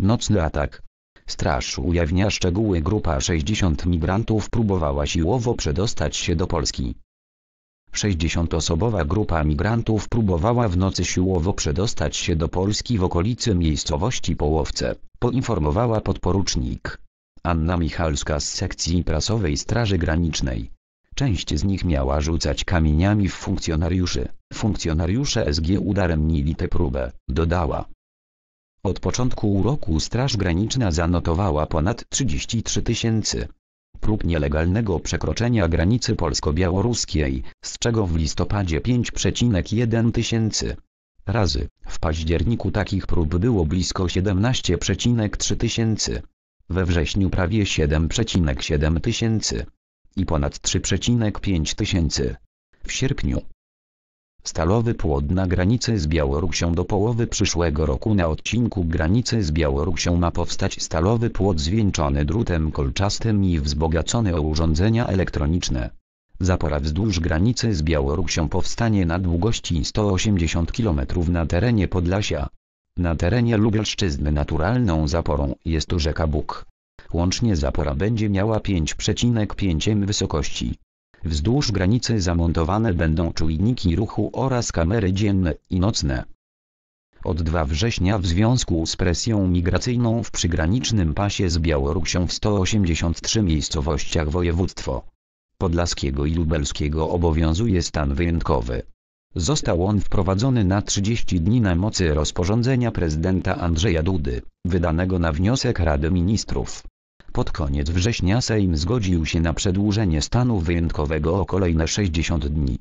Nocny atak. Straż ujawnia szczegóły grupa 60 migrantów próbowała siłowo przedostać się do Polski. 60-osobowa grupa migrantów próbowała w nocy siłowo przedostać się do Polski w okolicy miejscowości Połowce, poinformowała podporucznik. Anna Michalska z sekcji prasowej Straży Granicznej. Część z nich miała rzucać kamieniami w funkcjonariuszy. Funkcjonariusze SG udaremnili tę próbę, dodała. Od początku roku Straż Graniczna zanotowała ponad 33 tysięcy prób nielegalnego przekroczenia granicy polsko-białoruskiej, z czego w listopadzie 5,1 tysięcy razy, w październiku takich prób było blisko 17,3 tysięcy, we wrześniu prawie 7,7 tysięcy i ponad 3,5 tysięcy w sierpniu Stalowy płot na granicy z Białorusią do połowy przyszłego roku na odcinku granicy z Białorusią ma powstać stalowy płot zwieńczony drutem kolczastym i wzbogacony o urządzenia elektroniczne. Zapora wzdłuż granicy z Białorusią powstanie na długości 180 km na terenie Podlasia. Na terenie Lubelszczyzny naturalną zaporą jest rzeka Bóg. Łącznie zapora będzie miała 5,5 m wysokości. Wzdłuż granicy zamontowane będą czujniki ruchu oraz kamery dzienne i nocne. Od 2 września w związku z presją migracyjną w przygranicznym pasie z Białorusią w 183 miejscowościach województwo podlaskiego i lubelskiego obowiązuje stan wyjątkowy. Został on wprowadzony na 30 dni na mocy rozporządzenia prezydenta Andrzeja Dudy, wydanego na wniosek Rady Ministrów. Pod koniec września Sejm zgodził się na przedłużenie stanu wyjątkowego o kolejne 60 dni.